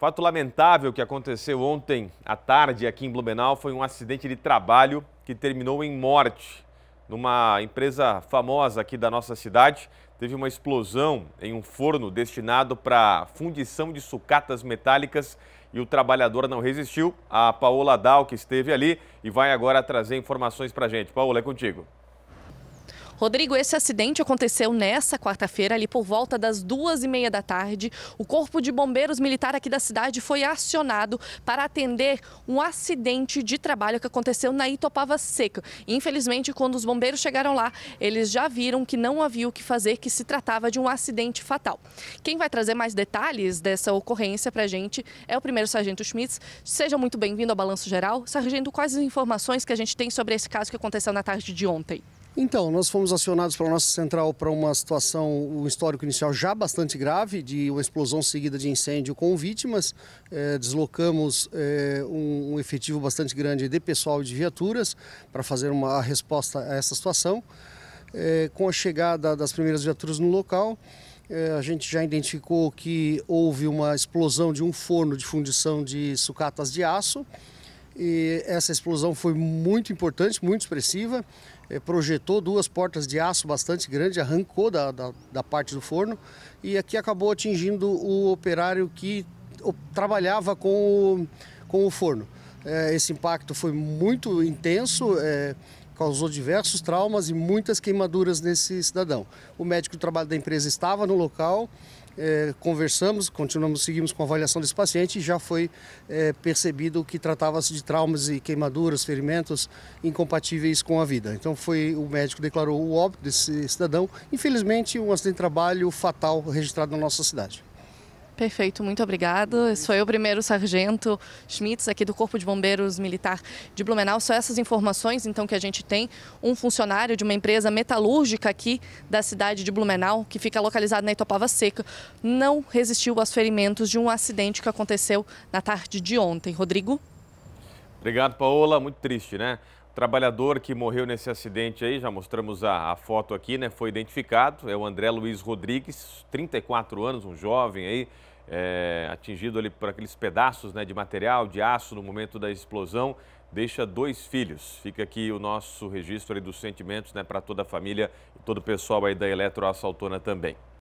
Fato lamentável que aconteceu ontem à tarde aqui em Blumenau foi um acidente de trabalho que terminou em morte. Numa empresa famosa aqui da nossa cidade, teve uma explosão em um forno destinado para fundição de sucatas metálicas e o trabalhador não resistiu. A Paola Dal, que esteve ali e vai agora trazer informações para a gente. Paola, é contigo. Rodrigo, esse acidente aconteceu nessa quarta-feira, ali por volta das duas e meia da tarde. O Corpo de Bombeiros Militar aqui da cidade foi acionado para atender um acidente de trabalho que aconteceu na Itopava Seca. Infelizmente, quando os bombeiros chegaram lá, eles já viram que não havia o que fazer, que se tratava de um acidente fatal. Quem vai trazer mais detalhes dessa ocorrência para a gente é o primeiro sargento Schmitz. Seja muito bem-vindo ao Balanço Geral. Sargento, quais as informações que a gente tem sobre esse caso que aconteceu na tarde de ontem? Então, nós fomos acionados para a nossa central para uma situação, um histórico inicial já bastante grave, de uma explosão seguida de incêndio com vítimas. É, deslocamos é, um, um, efetivo bastante grande de pessoal e de viaturas para fazer uma resposta a essa situação. É, com a chegada das primeiras viaturas no local, a gente já identificou que houve uma explosão de um forno de fundição de sucatas de aço. E essa explosão foi muito importante, muito expressiva. É, projetou duas portas de aço bastante grande, arrancou da, da, da parte do forno e aqui acabou atingindo o operário que trabalhava com o, com o forno. É, esse impacto foi muito intenso. É, causou diversos traumas e muitas queimaduras nesse cidadão. O médico do trabalho da empresa estava no local, é, conversamos, continuamos, seguimos com a avaliação desse paciente e já foi é, percebido que tratava-se de traumas e queimaduras, ferimentos incompatíveis com a vida. Então foi o médico declarou o óbito desse cidadão. Infelizmente, um acidente de trabalho fatal registrado na nossa cidade. Perfeito, muito obrigado. Esse foi o primeiro sargento Schmitz aqui do Corpo de Bombeiros Militar de Blumenau. Só essas informações então que a gente tem. Um funcionário de uma empresa metalúrgica aqui da cidade de Blumenau, que fica localizado na Itopava Seca, não resistiu aos ferimentos de um acidente que aconteceu na tarde de ontem. Rodrigo? Obrigado, Paola. Muito triste, né? Trabalhador que morreu nesse acidente aí, já mostramos a, a, foto aqui, né? Foi identificado, é o André Luiz Rodrigues, 34 anos, um jovem aí, é, atingido ali por aqueles pedaços né, de material, de aço no momento da explosão, deixa dois filhos. Fica aqui o nosso registro dos sentimentos né, para toda a família e todo o pessoal aí da Eletroassaltona também.